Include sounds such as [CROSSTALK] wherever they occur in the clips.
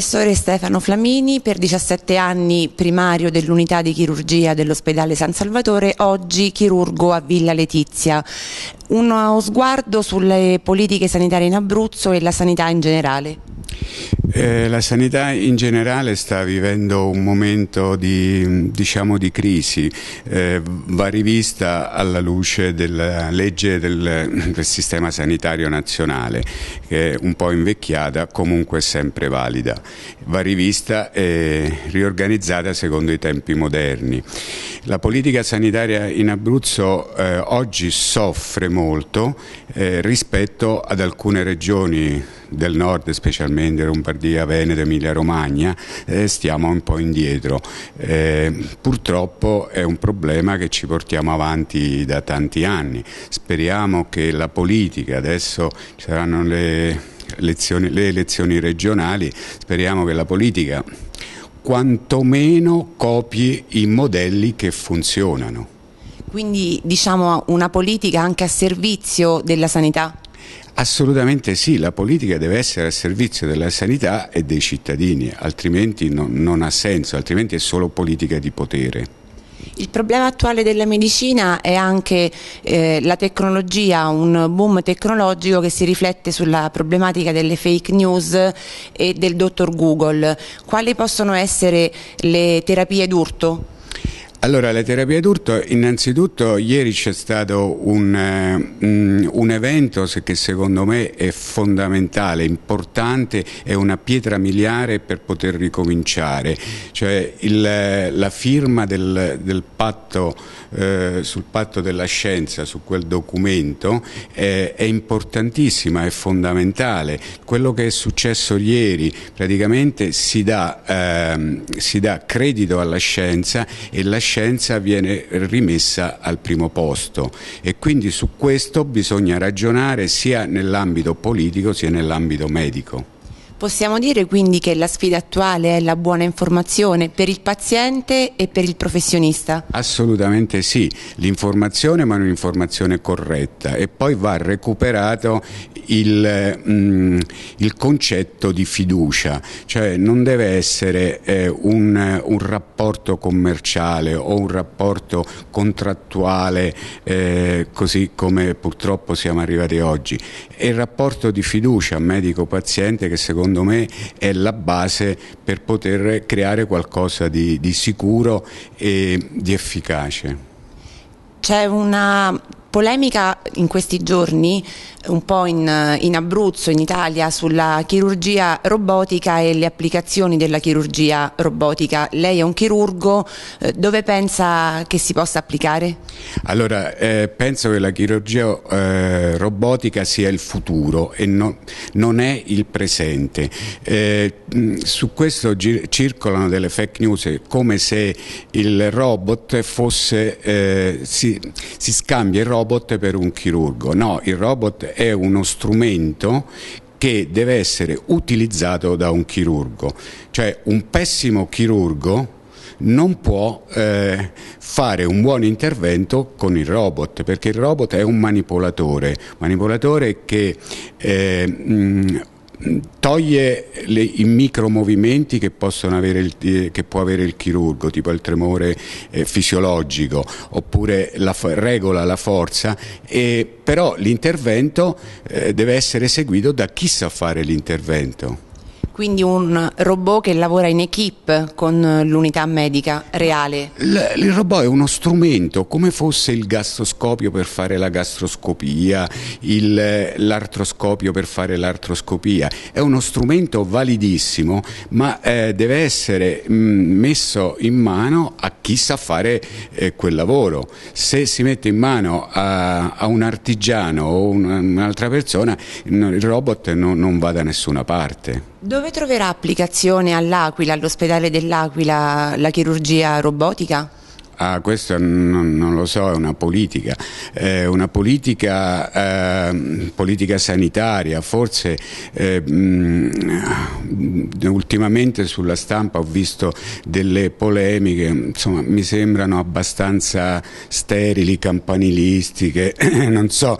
professore Stefano Flamini, per 17 anni primario dell'unità di chirurgia dell'ospedale San Salvatore, oggi chirurgo a Villa Letizia. Uno sguardo sulle politiche sanitarie in Abruzzo e la sanità in generale. Eh, la sanità in generale sta vivendo un momento di, diciamo, di crisi, eh, va rivista alla luce della legge del, del, sistema sanitario nazionale, che è un po' invecchiata, comunque sempre valida, va rivista e riorganizzata secondo i tempi moderni. La politica sanitaria in Abruzzo eh, oggi soffre molto eh, rispetto ad alcune regioni del nord, specialmente Lombardia, Lombardia, Veneto, Emilia Romagna, eh, stiamo un po' indietro. Eh, purtroppo è un problema che ci portiamo avanti da tanti anni. Speriamo che la politica, adesso ci saranno le elezioni, le elezioni regionali, speriamo che la politica quantomeno copi i modelli che funzionano. Quindi diciamo una politica anche a servizio della sanità? Assolutamente sì, la politica deve essere al servizio della sanità e dei cittadini, altrimenti non, non ha senso, altrimenti è solo politica di potere. Il problema attuale della medicina è anche eh, la tecnologia, un boom tecnologico che si riflette sulla problematica delle fake news e del dottor Google. Quali possono essere le terapie d'urto? Allora, le terapie d'urto, innanzitutto ieri c'è stato un, eh, un, evento che secondo me è fondamentale, importante, è una pietra miliare per poter ricominciare, cioè il, eh, la firma del, del patto, eh, sul patto della scienza, su quel documento, eh, è importantissima, è fondamentale. Quello che è successo ieri praticamente si dà, eh, si dà credito alla scienza e la scienza scienza viene rimessa al primo posto e quindi su questo bisogna ragionare sia nell'ambito politico sia nell'ambito medico. Possiamo dire quindi che la sfida attuale è la buona informazione per il paziente e per il professionista? Assolutamente sì, l'informazione ma un'informazione corretta e poi va recuperato il, mm, il, concetto di fiducia, cioè non deve essere eh, un, un, rapporto commerciale o un rapporto contrattuale eh, così come purtroppo siamo arrivati oggi, è il rapporto di fiducia medico-paziente che secondo secondo me è la base per poter creare qualcosa di, di sicuro e di efficace. C'è una polemica in questi giorni un po' in, in, Abruzzo, in Italia, sulla chirurgia robotica e le applicazioni della chirurgia robotica. Lei è un chirurgo, eh, dove pensa che si possa applicare? Allora, eh, penso che la chirurgia eh, robotica sia il futuro e non, non è il presente. Eh, su questo circolano delle fake news eh, come se il robot fosse, eh, si, si scambia il robot per un chirurgo. No, il robot è uno strumento che deve essere utilizzato da un chirurgo. Cioè un pessimo chirurgo non può eh, fare un buon intervento con il robot, perché il robot è un manipolatore, manipolatore che eh, mh, toglie le, i micromovimenti che, il, eh, che, può avere il chirurgo, tipo il tremore eh, fisiologico, oppure la, regola la forza, e, però l'intervento eh, deve essere seguito da chi sa fare l'intervento quindi un robot che lavora in equip con l'unità medica reale. L- il robot è uno strumento, come fosse il gastroscopio per fare la gastroscopia, il, l'artroscopio per fare l'artroscopia. È uno strumento validissimo, ma eh, deve essere mh, mm, messo in mano a chi sa fare eh, quel lavoro. Se si mette in mano a, a un artigiano o un, un'altra persona, il robot non, non va da nessuna parte. Dove troverà applicazione all'Aquila, all'ospedale dell'Aquila, la chirurgia robotica? Ah, questo non, non, lo so, è una politica, eh, una politica, eh, politica, sanitaria, forse eh, mh, ultimamente sulla stampa ho visto delle polemiche, insomma mi sembrano abbastanza sterili, campanilistiche, [COUGHS] non so,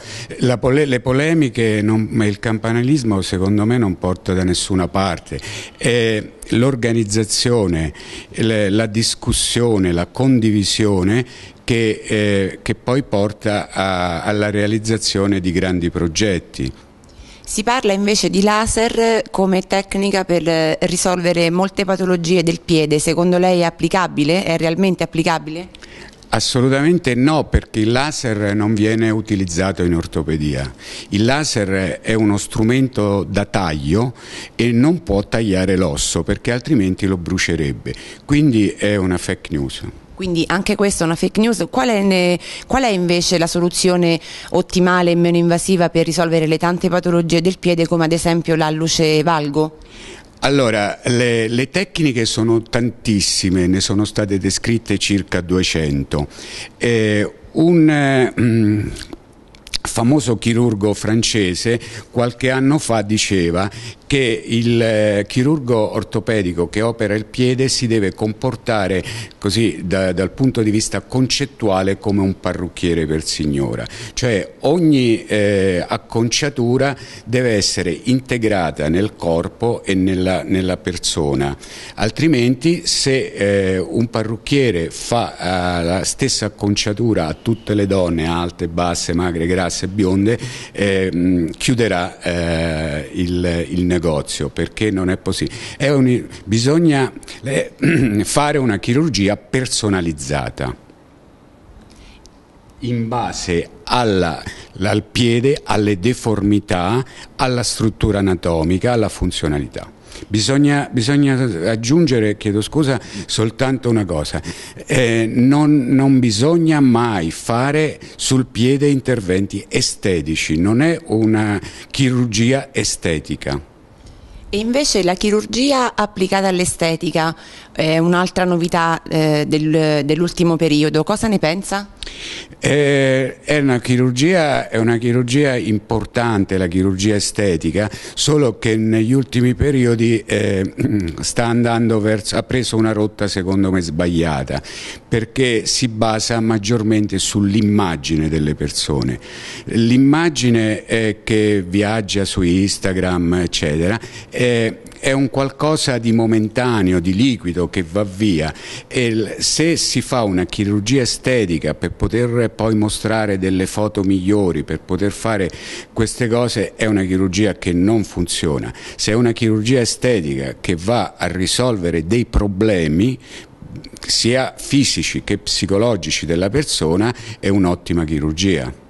pole, le polemiche, non, il campanilismo secondo me non porta da nessuna parte. Eh, l'organizzazione, la discussione, la condivisione che, eh, che poi porta a, alla realizzazione di grandi progetti. Si parla invece di laser come tecnica per risolvere molte patologie del piede, secondo lei è applicabile? È realmente applicabile? Assolutamente no, perché il laser non viene utilizzato in ortopedia. Il laser è uno strumento da taglio e non può tagliare l'osso perché altrimenti lo brucierebbe. Quindi è una fake news. Quindi anche questa è una fake news. Qual è, ne, qual è invece la soluzione ottimale e meno invasiva per risolvere le tante patologie del piede come ad esempio l'alluce valgo? Allora, le, le, tecniche sono tantissime, ne sono state descritte circa 200. Eh, un eh, mm, famoso chirurgo francese qualche anno fa diceva che il eh, chirurgo ortopedico che opera il piede si deve comportare così da, dal punto di vista concettuale come un parrucchiere per signora, cioè ogni eh, acconciatura deve essere integrata nel corpo e nella, nella persona, altrimenti se eh, un parrucchiere fa eh, la stessa acconciatura a tutte le donne, alte, basse, magre, grasse, bionde, eh, chiuderà eh, il, il negozio negozio perché non è possibile. È un, bisogna [CLEARS THROAT] fare una chirurgia personalizzata in base alla, al piede, alle deformità, alla struttura anatomica, alla funzionalità. Bisogna, bisogna aggiungere, chiedo scusa, soltanto una cosa, eh, non, non, bisogna mai fare sul piede interventi estetici, non è una chirurgia estetica. E invece la chirurgia applicata all'estetica, è un'altra novità eh, del, dell'ultimo periodo. Cosa ne pensa? Eh, è, una chirurgia, è, una chirurgia, importante, la chirurgia estetica, solo che negli ultimi periodi eh, [CLEARS THROAT] verso, ha preso una rotta secondo me sbagliata, perché si basa maggiormente sull'immagine delle persone. L'immagine che viaggia su Instagram, eccetera, è un qualcosa di momentaneo, di liquido che va via e se si fa una chirurgia estetica per poter poi mostrare delle foto migliori, per poter fare queste cose è una chirurgia che non funziona. Se è una chirurgia estetica che va a risolvere dei problemi sia fisici che psicologici della persona è un'ottima chirurgia.